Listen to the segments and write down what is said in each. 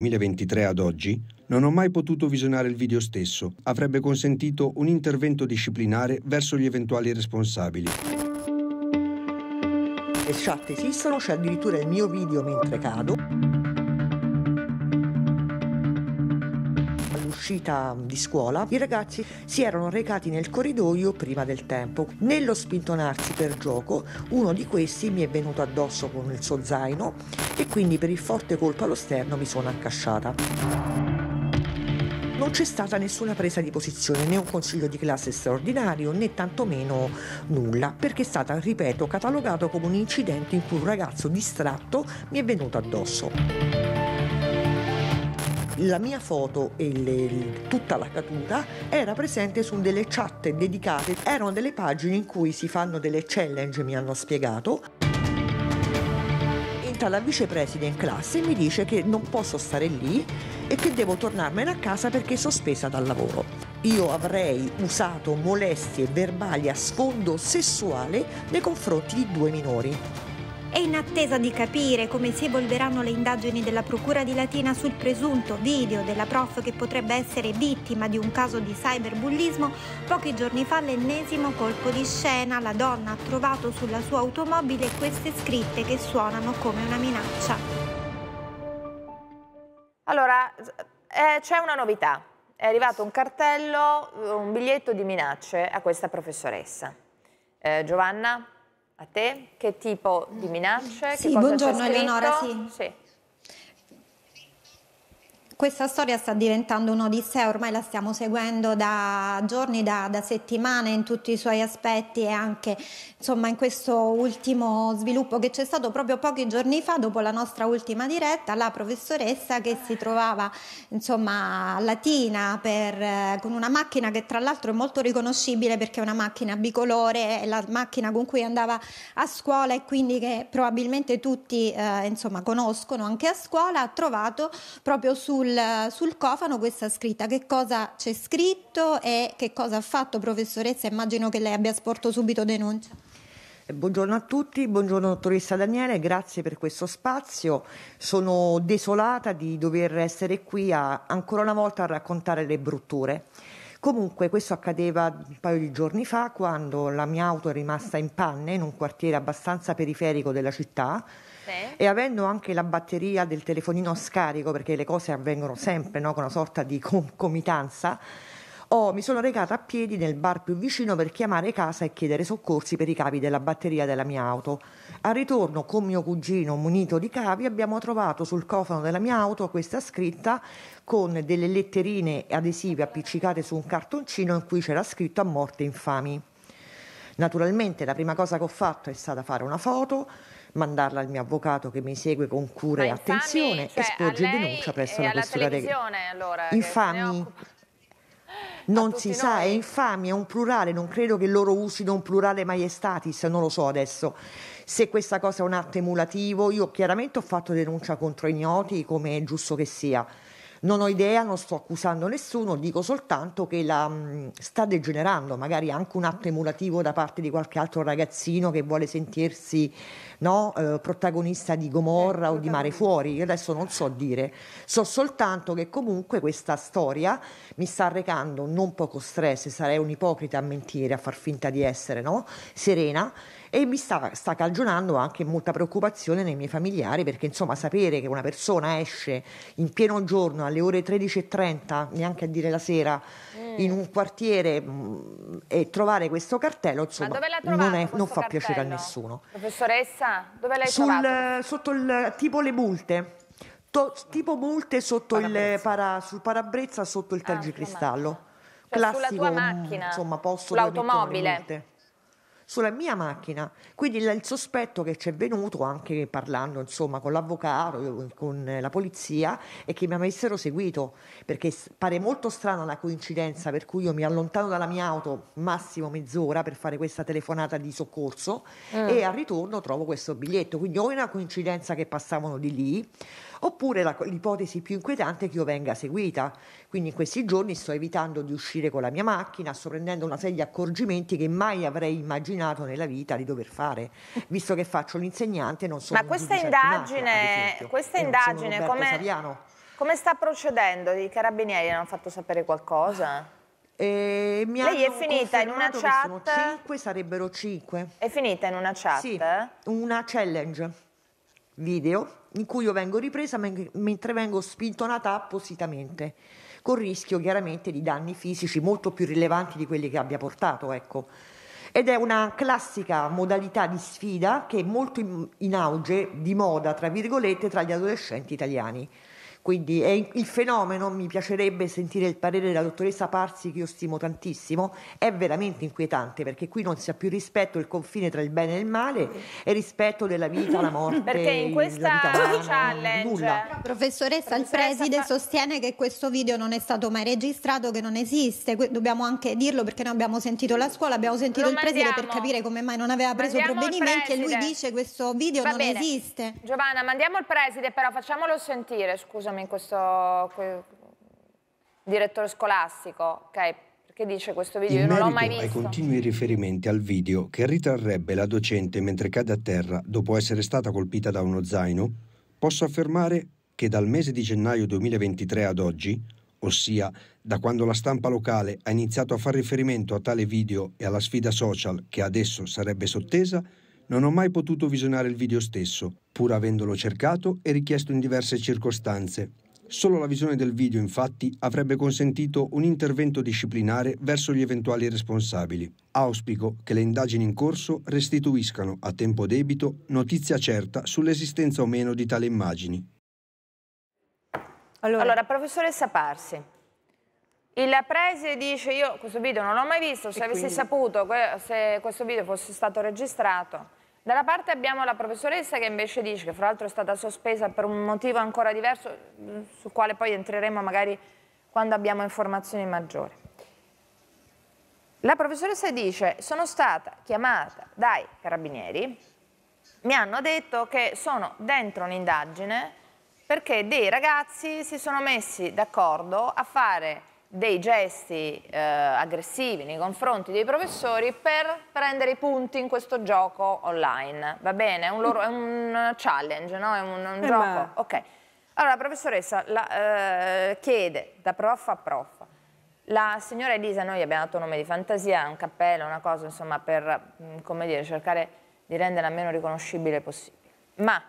2023 ad oggi, non ho mai potuto visionare il video stesso. Avrebbe consentito un intervento disciplinare verso gli eventuali responsabili. Le chat esistono, c'è addirittura il mio video mentre cado. all'uscita di scuola, i ragazzi si erano recati nel corridoio prima del tempo. Nello spintonarsi per gioco, uno di questi mi è venuto addosso con il suo zaino e quindi per il forte colpo allo sterno mi sono accasciata. Non c'è stata nessuna presa di posizione, né un consiglio di classe straordinario, né tantomeno nulla, perché è stata, ripeto, catalogato come un incidente in cui un ragazzo distratto mi è venuto addosso. La mia foto e le, tutta la caduta era presente su delle chat dedicate, erano delle pagine in cui si fanno delle challenge, mi hanno spiegato. Entra la vicepresidente in classe e mi dice che non posso stare lì e che devo tornarmene a casa perché sospesa dal lavoro. Io avrei usato molestie verbali a sfondo sessuale nei confronti di due minori e in attesa di capire come si evolveranno le indagini della Procura di Latina sul presunto video della prof che potrebbe essere vittima di un caso di cyberbullismo. Pochi giorni fa l'ennesimo colpo di scena, la donna ha trovato sulla sua automobile queste scritte che suonano come una minaccia. Allora, eh, c'è una novità. È arrivato un cartello, un biglietto di minacce a questa professoressa. Eh, Giovanna, a te? Che tipo di minacce? Sì, buongiorno Eleonora, sì. sì questa storia sta diventando un'odissea, ormai la stiamo seguendo da giorni, da, da, settimane in tutti i suoi aspetti e anche insomma in questo ultimo sviluppo che c'è stato proprio pochi giorni fa dopo la nostra ultima diretta, la professoressa che si trovava insomma a Latina per, eh, con una macchina che tra l'altro è molto riconoscibile perché è una macchina bicolore, è la macchina con cui andava a scuola e quindi che probabilmente tutti eh, insomma conoscono anche a scuola, ha trovato proprio sul sul, sul, cofano questa scritta, che cosa c'è scritto e che cosa ha fatto professoressa? Immagino che lei abbia sporto subito denuncia. Eh, buongiorno a tutti, buongiorno dottoressa Daniele, grazie per questo spazio. Sono desolata di dover essere qui a, ancora una volta a raccontare le brutture. Comunque questo accadeva un paio di giorni fa quando la mia auto è rimasta in panne in un quartiere abbastanza periferico della città e avendo anche la batteria del telefonino a scarico, perché le cose avvengono sempre no? con una sorta di concomitanza, Oh, mi sono recata a piedi nel bar più vicino per chiamare casa e chiedere soccorsi per i cavi della batteria della mia auto. Al ritorno, con mio cugino munito di cavi, abbiamo trovato sul cofano della mia auto questa scritta con delle letterine adesive appiccicate su un cartoncino in cui c'era scritto a morte infami. Naturalmente la prima cosa che ho fatto è stata fare una foto, mandarla al mio avvocato che mi segue con cura e attenzione cioè, e sporge denuncia presso la questura regionale. Allora, infami non si sa, è infami, è un plurale, non credo che loro usino un plurale maiestatis, non lo so adesso. Se questa cosa è un atto emulativo, io chiaramente ho fatto denuncia contro ignoti, come è giusto che sia non ho idea, non sto accusando nessuno, dico soltanto che la, mm, sta degenerando, magari anche un atto emulativo da parte di qualche altro ragazzino che vuole sentirsi no, eh, protagonista di Gomorra o di Mare Fuori, io adesso non so dire, so soltanto che comunque questa storia mi sta recando non poco stress, sarei un'ipocrita a mentire, a far finta di essere no? serena e mi sta, sta cagionando anche molta preoccupazione nei miei familiari perché insomma sapere che una persona esce in pieno giorno alle ore 13.30, neanche a dire la sera, mm. in un quartiere mh, mm, e trovare questo cartello insomma non, è, non, fa cartello? piacere a nessuno. Professoressa, dove l'hai Sul, trovato? Sotto il tipo le multe. To, tipo multe para, sul parabrezza sotto il ah, tergicristallo. Cioè, Classico, sulla tua mm, macchina, insomma, posso le multe sulla mia macchina. Quindi il sospetto che ci è venuto anche parlando insomma con l'avvocato, con la polizia è che mi avessero seguito perché pare molto strana la coincidenza per cui io mi allontano dalla mia auto massimo mezz'ora per fare questa telefonata di soccorso mm. e al ritorno trovo questo biglietto. Quindi o è una coincidenza che passavano di lì Oppure la, l'ipotesi più inquietante è che io venga seguita. Quindi in questi giorni sto evitando di uscire con la mia macchina, sto prendendo una serie di accorgimenti che mai avrei immaginato nella vita di dover fare, visto che faccio l'insegnante non sono Ma questa indagine, mafia, questa indagine come, come, sta procedendo? I carabinieri hanno fatto sapere qualcosa? Eh, Lei è finita in una chat? Sono 5, sarebbero 5. È finita in una chat? Sì, una challenge video in cui io vengo ripresa mentre vengo spintonata appositamente, con rischio chiaramente di danni fisici molto più rilevanti di quelli che abbia portato. Ecco. Ed è una classica modalità di sfida che è molto in auge, di moda, tra virgolette, tra gli adolescenti italiani. Quindi è il fenomeno, mi piacerebbe sentire il parere della dottoressa Parsi che io stimo tantissimo, è veramente inquietante perché qui non si ha più rispetto il confine tra il bene e il male e rispetto della vita, la morte. Perché in questa umana, challenge nulla. Eh, la professoressa, il preside sostiene che questo video non è stato mai registrato, che non esiste, dobbiamo anche dirlo perché noi abbiamo sentito la scuola, abbiamo sentito Lo il preside per capire come mai non aveva preso mandiamo provvedimenti e lui dice questo video Va non bene. esiste. Giovanna, mandiamo il preside però facciamolo sentire, scusa scusami, questo direttore scolastico, ok? Perché dice questo video? In Io non l'ho mai visto. ai continui riferimenti al video che ritrarrebbe la docente mentre cade a terra dopo essere stata colpita da uno zaino, posso affermare che dal mese di gennaio 2023 ad oggi, ossia da quando la stampa locale ha iniziato a far riferimento a tale video e alla sfida social che adesso sarebbe sottesa, non ho mai potuto visionare il video stesso, pur avendolo cercato e richiesto in diverse circostanze. Solo la visione del video, infatti, avrebbe consentito un intervento disciplinare verso gli eventuali responsabili. Auspico che le indagini in corso restituiscano, a tempo debito, notizia certa sull'esistenza o meno di tali immagini. Allora, allora professoressa Parsi, il prese dice io questo video non l'ho mai visto, se avessi quindi? saputo se questo video fosse stato registrato dalla parte abbiamo la professoressa che invece dice che fra l'altro è stata sospesa per un motivo ancora diverso mm, sul quale poi entreremo magari quando abbiamo informazioni maggiori. La professoressa dice sono stata chiamata dai carabinieri, mi hanno detto che sono dentro un'indagine perché dei ragazzi si sono messi d'accordo a fare dei gesti eh, aggressivi nei confronti dei professori per prendere i punti in questo gioco online, va bene? È un, loro, è un challenge, no? È un, un eh gioco, ma... ok. Allora la professoressa la, eh, chiede da prof a prof, la signora Elisa, noi abbiamo dato un nome di fantasia, un cappello, una cosa, insomma, per, mm, come dire, cercare di renderla meno riconoscibile possibile, ma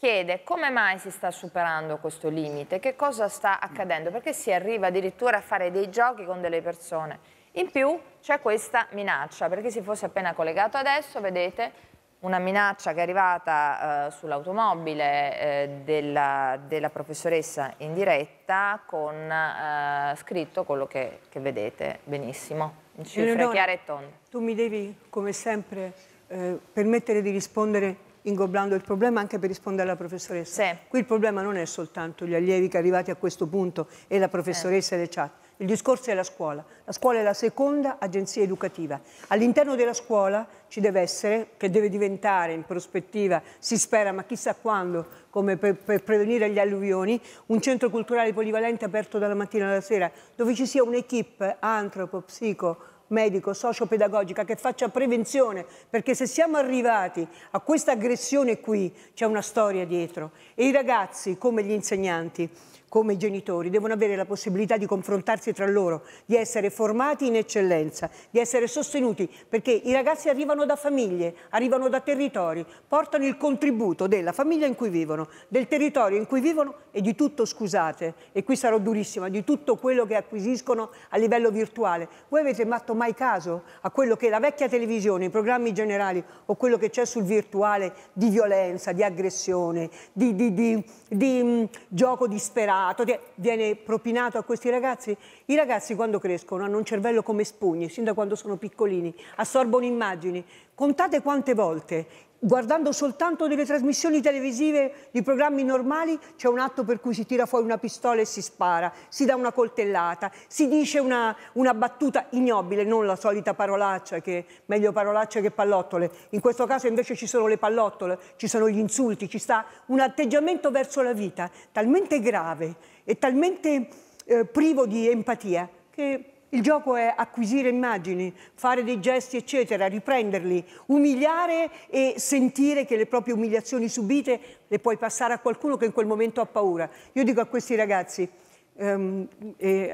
chiede come mai si sta superando questo limite, che cosa sta accadendo, perché si arriva addirittura a fare dei giochi con delle persone. In più c'è questa minaccia, perché si fosse appena collegato adesso, vedete, una minaccia che è arrivata eh, sull'automobile eh, della, della, professoressa in diretta con eh, scritto quello che, che, vedete benissimo, in cifre Eleonora, chiare e tonde. Tu mi devi, come sempre, eh, permettere di rispondere ingobblando il problema anche per rispondere alla professoressa. Sì. Qui il problema non è soltanto gli allievi che arrivati a questo punto e la professoressa e le chat. Il discorso è la scuola. La scuola è la seconda agenzia educativa. All'interno della scuola ci deve essere, che deve diventare in prospettiva, si spera, ma chissà quando, come per, per prevenire gli alluvioni, un centro culturale polivalente aperto dalla mattina alla sera, dove ci sia un'equipe antropo, psico, medico, sociopedagogica, che faccia prevenzione, perché se siamo arrivati a questa aggressione qui c'è una storia dietro e i ragazzi, come gli insegnanti, come genitori, devono avere la possibilità di confrontarsi tra loro, di essere formati in eccellenza, di essere sostenuti, perché i ragazzi arrivano da famiglie, arrivano da territori, portano il contributo della famiglia in cui vivono, del territorio in cui vivono e di tutto, scusate, e qui sarò durissima, di tutto quello che acquisiscono a livello virtuale. Voi avete fatto mai caso a quello che la vecchia televisione, i programmi generali o quello che c'è sul virtuale di violenza, di aggressione, di, di, di, di mh, mm, gioco disperato, regalato, eh, viene propinato a questi ragazzi. I ragazzi quando crescono hanno un cervello come spugne, sin da quando sono piccolini, assorbono immagini. Contate quante volte guardando soltanto delle trasmissioni televisive di programmi normali c'è un atto per cui si tira fuori una pistola e si spara, si dà una coltellata, si dice una, una battuta ignobile, non la solita parolaccia, che meglio parolaccia che pallottole. In questo caso invece ci sono le pallottole, ci sono gli insulti, ci sta un atteggiamento verso la vita talmente grave e talmente eh, privo di empatia che il gioco è acquisire immagini, fare dei gesti, eccetera, riprenderli, umiliare e sentire che le proprie umiliazioni subite le puoi passare a qualcuno che in quel momento ha paura. Io dico a questi ragazzi, ehm,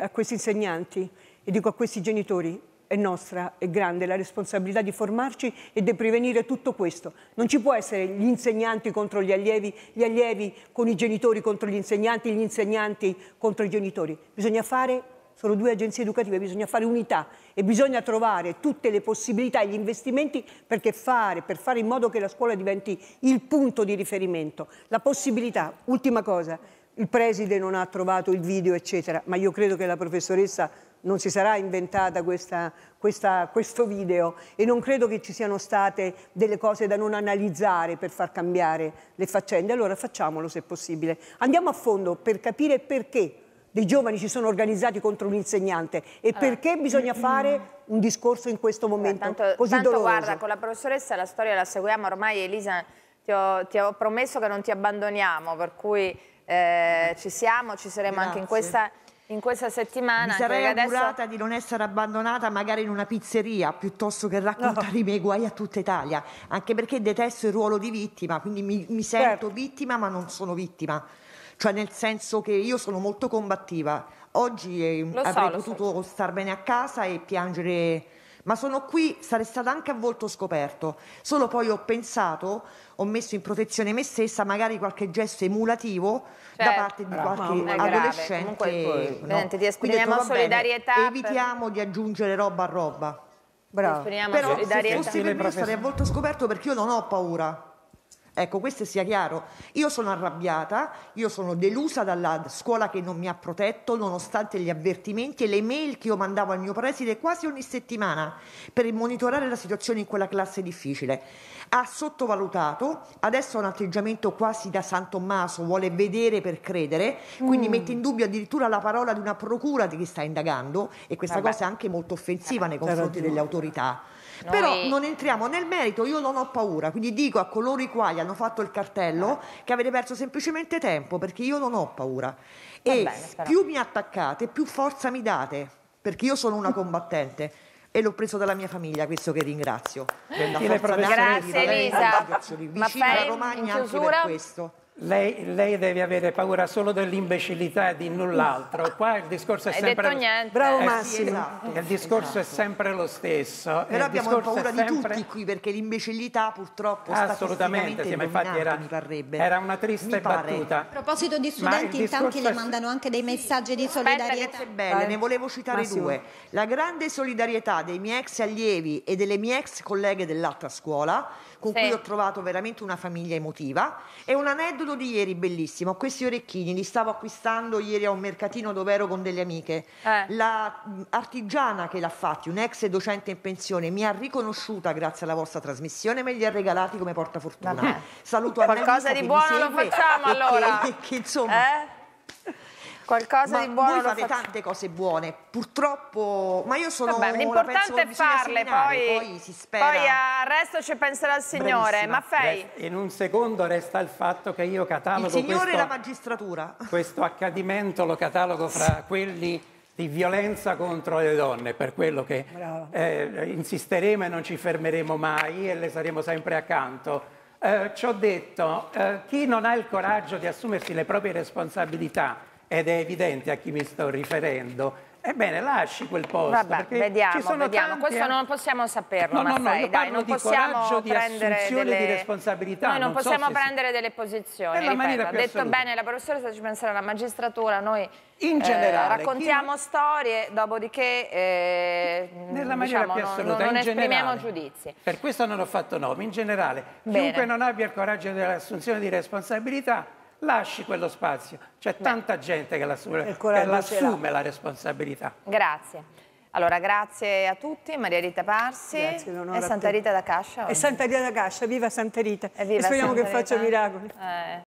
a questi insegnanti e dico a questi genitori, è nostra, è grande la responsabilità di formarci e di prevenire tutto questo. Non ci può essere gli insegnanti contro gli allievi, gli allievi con i genitori contro gli insegnanti, gli insegnanti contro i genitori. Bisogna fare sono due agenzie educative, bisogna fare unità e bisogna trovare tutte le possibilità e gli investimenti perché fare, per fare in modo che la scuola diventi il punto di riferimento. La possibilità, ultima cosa, il preside non ha trovato il video, eccetera, ma io credo che la professoressa non si sarà inventata questa, questa, questo video e non credo che ci siano state delle cose da non analizzare per far cambiare le faccende. Allora facciamolo se possibile. Andiamo a fondo per capire perché dei giovani si sono organizzati contro un insegnante e allora. perché bisogna fare un discorso in questo momento allora, tanto, così tanto doloroso. guarda, con la professoressa la storia la seguiamo ormai Elisa ti ho, ti ho promesso che non ti abbandoniamo per cui eh, ci siamo, ci saremo Grazie. anche in questa in questa settimana. Mi sarei augurata adesso... di non essere abbandonata magari in una pizzeria piuttosto che raccontare no. i miei guai a tutta Italia, anche perché detesto il ruolo di vittima, quindi mi, mi sento certo. vittima ma non sono vittima cioè nel senso che io sono molto combattiva. Oggi eh, so, avrei potuto so. star bene a casa e piangere, ma sono qui, sarei stata anche a volto scoperto. Solo poi ho pensato, ho messo in protezione me stessa magari qualche gesto emulativo certo. da parte di qualche no, adolescente. Comunque, no. Vedente, ti esprimiamo detto, solidarietà. Bene, per... evitiamo di aggiungere roba a roba. Bravo. Però se fossi per me sarei a volto scoperto perché io non ho paura. Ecco, questo sia chiaro. Io sono arrabbiata, io sono delusa dalla scuola che non mi ha protetto, nonostante gli avvertimenti e le mail che io mandavo al mio preside quasi ogni settimana per monitorare la situazione in quella classe difficile. Ha sottovalutato, adesso ha un atteggiamento quasi da San Tommaso, vuole vedere per credere, quindi mm. mette in dubbio addirittura la parola di una procura di chi sta indagando e questa Vabbè. cosa è anche molto offensiva eh, nei confronti delle autorità. Noi... Però non entriamo nel merito, io non ho paura, quindi dico a coloro i quali hanno fatto il cartello eh. che avete perso semplicemente tempo perché io non ho paura. e bene, più mi attaccate, più forza mi date, perché io sono una combattente. e l'ho preso dalla mia famiglia, questo che ringrazio. Grazie Elisa, ma fai Romagna in chiusura? anche per questo. Lei, lei, deve avere paura solo dell'imbecillità e di null'altro. Qua il discorso è Hai sempre detto niente. Bravo eh, Massimo. Eh, esatto, il discorso esatto. è sempre lo stesso. Però il abbiamo paura sempre... di tutti qui perché l'imbecillità purtroppo assolutamente sì, ma infatti era, era una triste battuta. A proposito di studenti, in tanti le mandano anche dei messaggi di solidarietà. Belle, eh. ne volevo citare Massimo. due. La grande solidarietà dei miei ex allievi e delle mie ex colleghe dell'altra scuola con sì. cui ho trovato veramente una famiglia emotiva. E un aneddoto di ieri bellissimo, questi orecchini li stavo acquistando ieri a un mercatino dove ero con delle amiche. Eh. La mm, artigiana che l'ha fatti, un'ex docente in pensione, mi ha riconosciuta grazie alla vostra trasmissione, me li ha regalati come portafortuna. Vabbè. Eh. Saluto a Qualcosa di buono lo facciamo allora. Che, che, insomma... Eh? Qualcosa ma di buono. Voi fate tante cose buone, purtroppo, ma io sono Vabbè, l'importante è farle, poi, poi, si spera. Poi al resto ci penserà il Signore. Ma fai. In un secondo resta il fatto che io catalogo. Il Signore questo, e la magistratura. Questo accadimento lo catalogo fra quelli di violenza contro le donne, per quello che eh, insisteremo e non ci fermeremo mai e le saremo sempre accanto. Eh, ci ho detto, eh, chi non ha il coraggio di assumersi le proprie responsabilità ed è evidente a chi mi sto riferendo. Ebbene, lasci quel posto. Vabbè, vediamo, vediamo. Questo eh. non possiamo saperlo, no, no, no, io dai, non di possiamo di prendere delle... di responsabilità. Noi non, non possiamo so prendere si... delle posizioni, ripeto, ha detto assoluta. bene la professoressa, ci penserà la magistratura, noi in eh, generale, eh, raccontiamo chi... storie, dopodiché eh, Nella diciamo, più assoluta, non, non esprimiamo generale, giudizi. Per questo non ho fatto nomi, in generale, Bene. chiunque non abbia il coraggio dell'assunzione di responsabilità lasci quello spazio. C'è tanta gente che, l'assume, che l'assume la responsabilità. Grazie. Allora, grazie a tutti, Maria Rita Parsi grazie, e Santa Rita da Cascia. E Santa Rita da Cascia, viva Santa Rita! Evviva e speriamo Santa che Rita. faccia miracoli. Eh.